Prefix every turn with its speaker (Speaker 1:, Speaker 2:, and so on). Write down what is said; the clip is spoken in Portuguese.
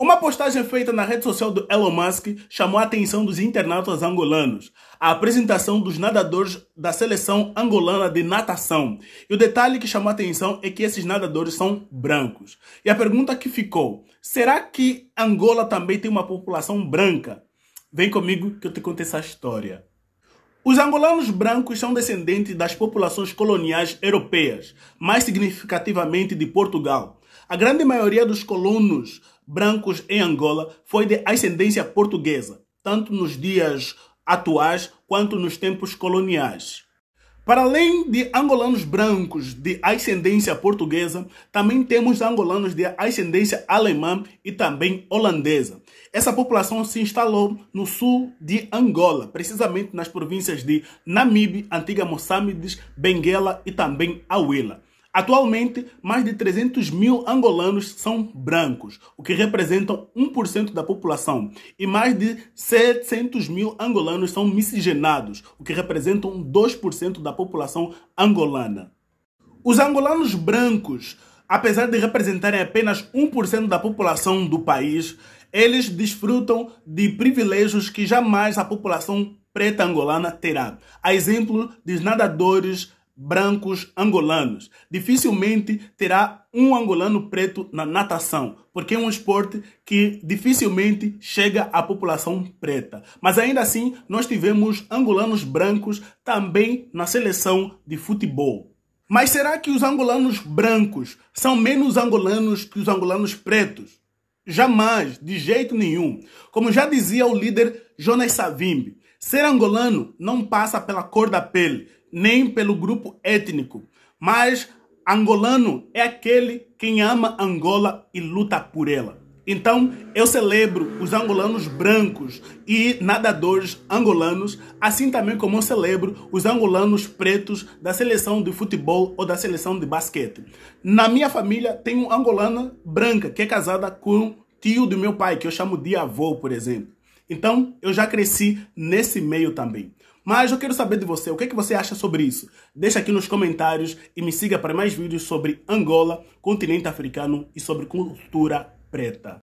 Speaker 1: Uma postagem feita na rede social do Elon Musk chamou a atenção dos internautas angolanos. A apresentação dos nadadores da seleção angolana de natação. E o detalhe que chamou a atenção é que esses nadadores são brancos. E a pergunta que ficou: será que Angola também tem uma população branca? Vem comigo que eu te conto essa história. Os angolanos brancos são descendentes das populações coloniais europeias, mais significativamente de Portugal. A grande maioria dos colonos brancos em Angola foi de ascendência portuguesa, tanto nos dias atuais quanto nos tempos coloniais. Para além de angolanos brancos de ascendência portuguesa, também temos angolanos de ascendência alemã e também holandesa. Essa população se instalou no sul de Angola, precisamente nas províncias de Namibe, Antiga Moçambique, Benguela e também Awila. Atualmente, mais de 300 mil angolanos são brancos, o que representa 1% da população, e mais de 700 mil angolanos são miscigenados, o que representa 2% da população angolana. Os angolanos brancos, apesar de representarem apenas 1% da população do país, eles desfrutam de privilégios que jamais a população preta angolana terá. A exemplo dos nadadores brancos angolanos. Dificilmente terá um angolano preto na natação, porque é um esporte que dificilmente chega à população preta. Mas ainda assim, nós tivemos angolanos brancos também na seleção de futebol. Mas será que os angolanos brancos são menos angolanos que os angolanos pretos? Jamais, de jeito nenhum. Como já dizia o líder Jonas Savimbi, Ser angolano não passa pela cor da pele, nem pelo grupo étnico, mas angolano é aquele quem ama Angola e luta por ela. Então, eu celebro os angolanos brancos e nadadores angolanos, assim também como eu celebro os angolanos pretos da seleção de futebol ou da seleção de basquete. Na minha família tem uma angolana branca que é casada com um tio do meu pai, que eu chamo de avô, por exemplo. Então, eu já cresci nesse meio também. Mas eu quero saber de você, o que, é que você acha sobre isso? Deixa aqui nos comentários e me siga para mais vídeos sobre Angola, continente africano e sobre cultura preta.